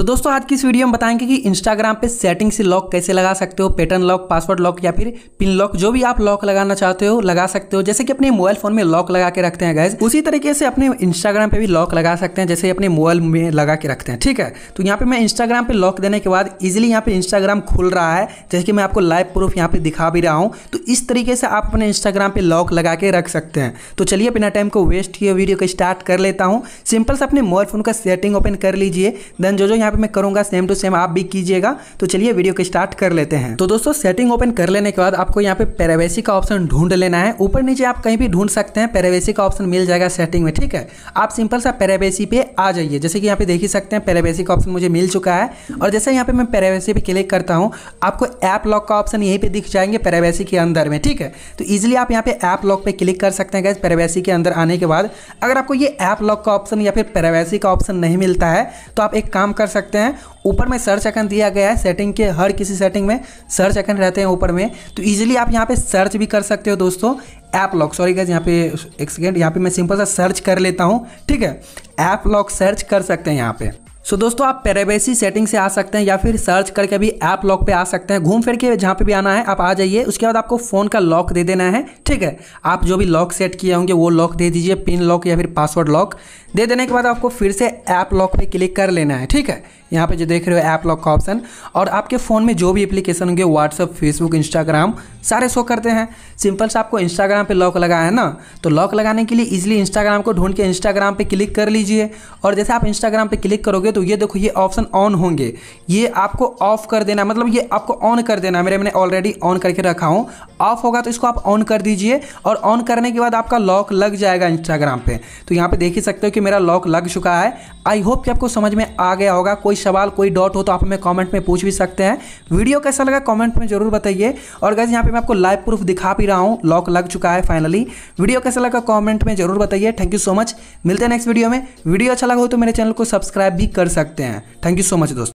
तो दोस्तों आज की इस वीडियो में बताएंगे कि इंस्टाग्राम पे सेटिंग से लॉक कैसे लगा सकते हो पैटर्न लॉक पासवर्ड लॉक या फिर पिन लॉक जो भी आप लॉक लगाना चाहते हो लगा सकते हो जैसे कि अपने मोबाइल फोन में लॉक लगा के रखते हैं गैस उसी तरीके से अपने इंस्टाग्राम पे भी लॉक लगा सकते हैं जैसे अपने मोबाइल में लगा के रखते हैं ठीक है तो यहाँ पे मैं इंस्टाग्राम पे लॉक देने के बाद इजिली यहाँ पे इंस्टाग्राम खुल रहा है जैसे कि मैं आपको लाइव प्रूफ यहाँ पे दिखा भी रहा हूँ तो इस तरीके से आप अपने इंस्टाग्राम पे लॉक लगा के रख सकते हैं तो चलिए बिना टाइम को वेस्ट किए वीडियो को स्टार्ट कर लेता हूँ सिंपल से अपने मोबाइल फोन का सेटिंग ओपन कर लीजिए देन जो जो यहाँ यहाँ पे मैं करूँगा सेम टू सेम आप भी कीजिएगा तो चलिए वीडियो को स्टार्ट कर लेते हैं तो दोस्तों सेटिंग ओपन कर लेने के बाद आपको यहाँ पे पैरावेसी का ऑप्शन ढूंढ लेना है ऊपर नीचे आप कहीं भी ढूंढ सकते हैं पैरावेसी का ऑप्शन मिल जाएगा सेटिंग में ठीक है आप सिंपल सा पैरावेसी पे आ जाइए जैसे कि यहाँ पे देख ही सकते हैं पैरावेसी का ऑप्शन मुझे मिल चुका है और जैसे यहाँ पे मैं पैरावेसी पे क्लिक करता हूँ आपको ऐप लॉक का ऑप्शन यहीं पर दिख जाएंगे पैरावेसी के अंदर में ठीक है तो ईजिली आप यहाँ पे ऐप लॉक पर क्लिक कर सकते हैं पैरावेसी के अंदर आने के बाद अगर आपको ये ऐप लॉक का ऑप्शन या फिर पैरावेसी का ऑप्शन नहीं मिलता है तो आप एक काम कर सकते सकते हैं ऊपर में सर्च आइकन दिया गया है सेटिंग के हर किसी सेटिंग में सर्च आइकन रहते हैं ऊपर में तो इजीली आप यहाँ पे सर्च भी कर सकते हो दोस्तों ऐप लॉक सॉरी गैस यहाँ पे एक सेकेंड यहाँ पे मैं सिंपल सा सर्च कर लेता हूँ ठीक है ऐप लॉक सर्च कर सकते हैं यहाँ पर सो so, दोस्तों आप पेरेबेसी सेटिंग से आ सकते हैं या फिर सर्च करके भी ऐप लॉक पे आ सकते हैं घूम फिर के जहाँ पे भी आना है आप आ जाइए उसके बाद आपको फ़ोन का लॉक दे देना है ठीक है आप जो भी लॉक सेट किए होंगे वो लॉक दे दीजिए पिन लॉक या फिर पासवर्ड लॉक दे देने के बाद आपको फिर से ऐप लॉक पर क्लिक कर लेना है ठीक है यहाँ पर जो देख रहे हो ऐप लॉक का ऑप्शन और आपके फ़ोन में जो भी एप्लीकेशन होंगे व्हाट्सअप फेसबुक इंस्टाग्राम सारे शो करते हैं सिंपल से आपको इंस्टाग्राम पर लॉक लगाया है ना तो लॉक लगाने के लिए इजिली इंस्टाग्राम को ढूंढ के इंस्टाग्राम पर क्लिक कर लीजिए और जैसे आप इंस्टाग्राम पर क्लिक करोगे करोगे तो ये देखो ये ऑप्शन ऑन होंगे ये आपको ऑफ कर देना मतलब ये आपको ऑन कर देना मेरे मैंने ऑलरेडी ऑन करके रखा हूँ ऑफ होगा तो इसको आप ऑन कर दीजिए और ऑन करने के बाद आपका लॉक लग जाएगा इंस्टाग्राम पे तो यहाँ पे देख ही सकते हो कि मेरा लॉक लग चुका है आई होप कि आपको समझ में आ गया होगा कोई सवाल कोई डॉट हो तो आप हमें कॉमेंट में पूछ भी सकते हैं वीडियो कैसा लगा कॉमेंट में जरूर बताइए और गैस यहाँ पे मैं आपको लाइव प्रूफ दिखा भी रहा हूँ लॉक लग चुका है फाइनली वीडियो कैसा लगा कॉमेंट में जरूर बताइए थैंक यू सो मच मिलते हैं नेक्स्ट वीडियो में वीडियो अच्छा लगा हो तो मेरे चैनल को सब्सक्राइब भी कर सकते हैं थैंक यू सो मच दोस्तों